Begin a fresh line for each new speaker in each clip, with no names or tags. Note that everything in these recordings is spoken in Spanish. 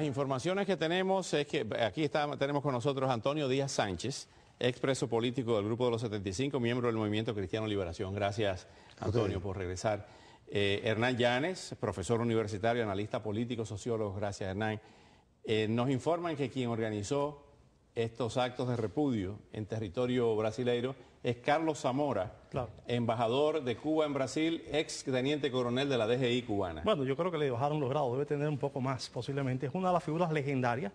las informaciones que tenemos es que eh, aquí está, tenemos con nosotros Antonio Díaz Sánchez, expreso político del Grupo de los 75, miembro del Movimiento Cristiano Liberación. Gracias, Antonio, por regresar. Eh, Hernán Llanes, profesor universitario, analista político, sociólogo. Gracias, Hernán. Eh, nos informan que quien organizó estos actos de repudio en territorio brasileiro es Carlos Zamora, embajador de Cuba en Brasil, ex teniente coronel de la DGI cubana.
Bueno, yo creo que le bajaron los grados, debe tener un poco más posiblemente. Es una de las figuras legendarias.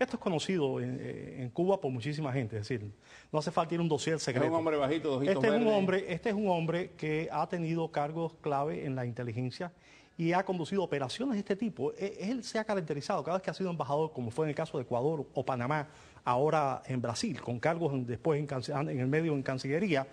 Esto es conocido en, eh, Cuba por muchísima gente, es decir, no hace falta ir un dossier secreto. Es un
hombre bajito, dos este un hombre,
Este es un hombre que ha tenido cargos clave en la inteligencia y ha conducido operaciones de este tipo, e, él se ha caracterizado cada vez que ha sido embajador, como fue en el caso de Ecuador o Panamá, ahora en Brasil, con cargos después ah, en, el medio en Cancillería,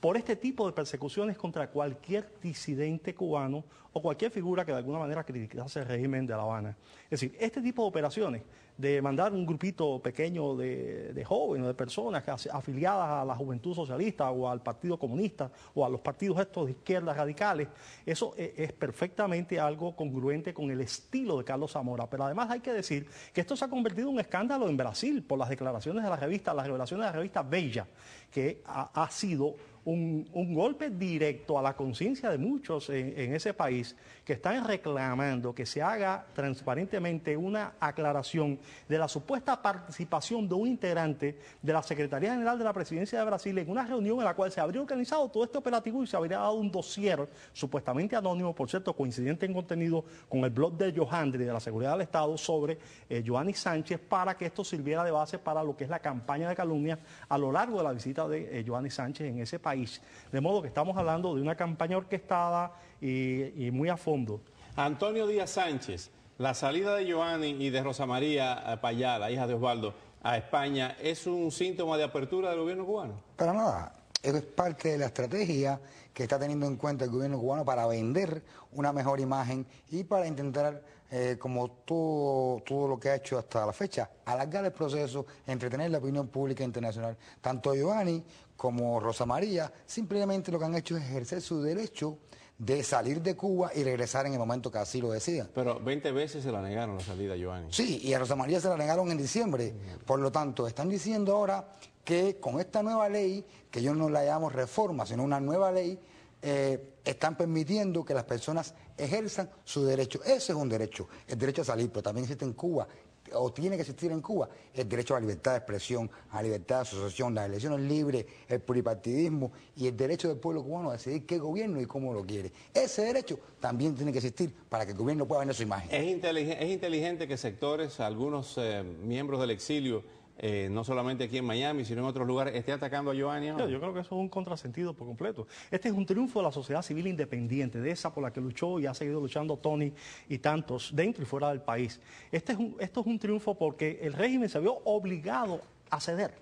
por este tipo de persecuciones contra cualquier disidente cubano o cualquier figura que de alguna manera criticase el régimen de La Habana. Es decir, este tipo de operaciones de mandar un grupito pequeño de, jóvenes, de personas afiliadas a la juventud socialista o al Partido Comunista o a los partidos estos de izquierdas radicales, eso e, es, perfectamente algo congruente con el estilo de Carlos Zamora. Pero además hay que decir que esto se ha convertido en un escándalo en Brasil por las declaraciones de la revista, las revelaciones de la revista Bella, que ha, sido un, golpe directo a la conciencia de muchos en ese país que están reclamando que se haga transparentemente una aclaración de la supuesta participación de un integrante de la Secretaría General de la Presidencia de Brasil en una reunión en la cual se habría organizado todo este operativo y se habría dado un dossier supuestamente anónimo, por cierto, coincidente en contenido con el blog de Johandri de la Seguridad del Estado sobre eh, Sánchez para que esto sirviera de base para lo que es la campaña de calumnia a lo largo de la visita de eh, Sánchez en ese país. De modo que estamos hablando de una campaña orquestada eh, y muy a fondo. Antonio Díaz Sánchez,
la salida de Giovanni y de Rosa María eh, Payá, la hija de Osvaldo, a España, ¿es un síntoma de apertura del gobierno cubano?
Para nada. es parte de la estrategia que está teniendo en cuenta el gobierno cubano para vender una mejor imagen y para intentar, eh, como todo, todo lo que ha hecho hasta la fecha, alargar el proceso, entretener la opinión pública internacional. Tanto Giovanni como Rosa María simplemente lo que han hecho es ejercer su derecho de salir de Cuba y regresar en el momento que así lo decían. Pero 20 veces se la negaron la salida, Giovanni. Sí, y a Rosa María se la negaron en diciembre. Por lo tanto, están diciendo ahora que con esta nueva ley, que yo no la llamo reforma, sino una nueva ley, eh, están permitiendo que las personas ejerzan su derecho. Ese es un derecho, el derecho a salir, pero también existe en Cuba o tiene que existir en Cuba el derecho a la libertad de expresión, a la libertad de asociación, las elecciones libres, el pluripartidismo y el derecho del pueblo cubano a decidir qué gobierno y cómo lo quiere. Ese derecho también tiene que existir para que el gobierno pueda vender su imagen.
Es, inteligente, que sectores, algunos eh, miembros del exilio, eh, no solamente
aquí en Miami, sino en otros lugares, esté atacando a Giovanni? Yo, creo que eso es un contrasentido por completo. Este es un triunfo de la sociedad civil independiente, de esa por la que luchó y ha seguido luchando Tony y tantos dentro y fuera del país. Este es esto es un triunfo porque el régimen se vio obligado a ceder.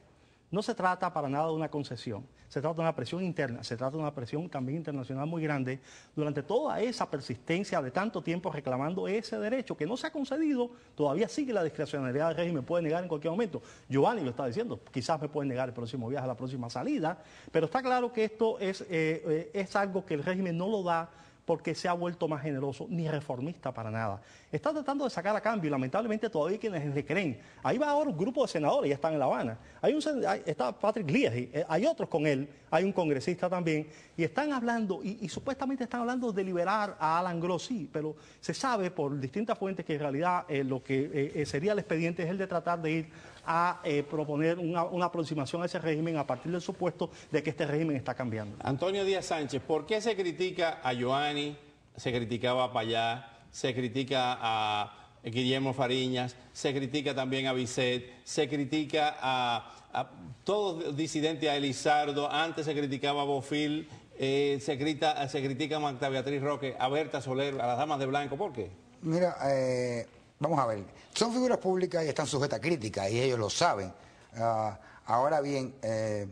No se trata para nada de una concesión, se trata de una presión interna, se trata de una presión también internacional muy grande durante toda esa persistencia de tanto tiempo reclamando ese derecho que no se ha concedido, todavía sigue la discrecionalidad del régimen, puede negar en cualquier momento. Giovanni lo está diciendo, quizás me puede negar el próximo viaje, la próxima salida, pero está claro que esto es, eh, eh, es algo que el régimen no lo da porque se ha vuelto más generoso, ni reformista para nada. Está tratando de sacar a cambio lamentablemente todavía quienes le creen. Ahí va ahora un grupo de senadores, ya están en La Habana. Hay un, está Patrick y eh, hay otros con él, hay un congresista también, y están hablando, y, supuestamente están hablando de liberar a Alan Gross, pero se sabe por distintas fuentes que en realidad eh, lo que eh, sería el expediente es el de tratar de ir a eh, proponer una, aproximación a ese régimen a partir del supuesto de que este régimen está cambiando.
Antonio Díaz Sánchez, ¿por qué se critica a Joanny, se criticaba a Payá, se critica a Guillermo Fariñas, se critica también a Bisset, se critica a, a todos disidentes, a Elizardo, antes se criticaba a Bofil, eh, se, se critica a Marta Beatriz Roque, a Berta Soler, a las damas de blanco, ¿por qué?
Mira, eh, vamos a ver, son figuras públicas y están sujetas a crítica, y ellos lo saben. Ah, ahora bien, eh,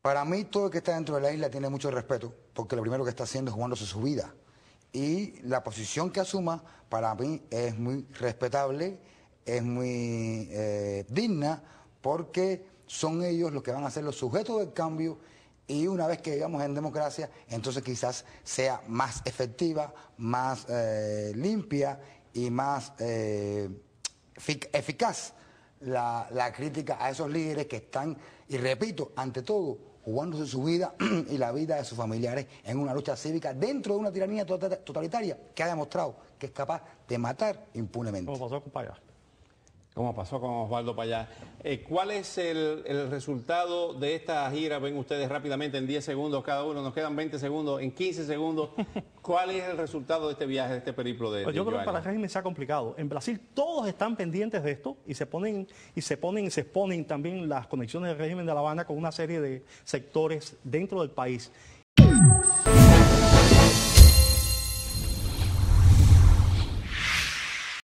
para mí todo el que está dentro de la isla tiene mucho respeto porque lo primero que está haciendo es jugándose su vida. Y la posición que asuma para mí es muy respetable, es muy eh, digna porque son ellos los que van a ser los sujetos del cambio y una vez que llegamos en democracia, entonces quizás sea más efectiva, más eh, limpia y más eh, eficaz la, crítica a esos líderes que están, y repito, ante todo, jugándose su vida y la vida de sus familiares en una lucha cívica dentro de una tiranía totalitaria que ha demostrado que es capaz de matar impunemente como pasó con Osvaldo Payá.
Eh, ¿Cuál es el, resultado de esta gira? Ven ustedes rápidamente en 10 segundos cada uno, nos quedan 20 segundos, en 15 segundos. ¿Cuál es el resultado de este viaje, de este periplo de, pues Yo creo que para el
régimen se ha complicado. En Brasil todos están pendientes de esto y se ponen y se ponen se exponen también las conexiones del régimen de La Habana con una serie de sectores dentro del país.